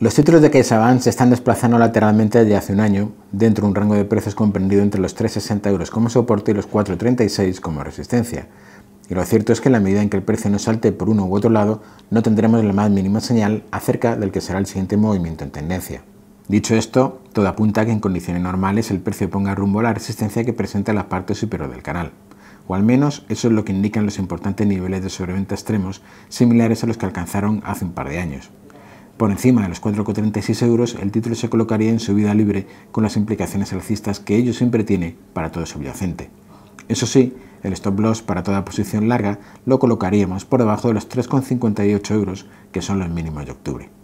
Los títulos de CaixaBank se están desplazando lateralmente desde hace un año, dentro de un rango de precios comprendido entre los 3,60 euros como soporte y los 4,36 como resistencia. Y lo cierto es que en la medida en que el precio no salte por uno u otro lado, no tendremos la más mínima señal acerca del que será el siguiente movimiento en tendencia. Dicho esto, todo apunta a que en condiciones normales el precio ponga rumbo a la resistencia que presenta la parte superior del canal. O al menos eso es lo que indican los importantes niveles de sobreventa extremos similares a los que alcanzaron hace un par de años por encima de los 4,36 euros, el título se colocaría en subida libre con las implicaciones alcistas que ello siempre tiene para todo subyacente. Eso sí, el stop loss para toda posición larga lo colocaríamos por debajo de los 3,58 euros, que son los mínimos de octubre.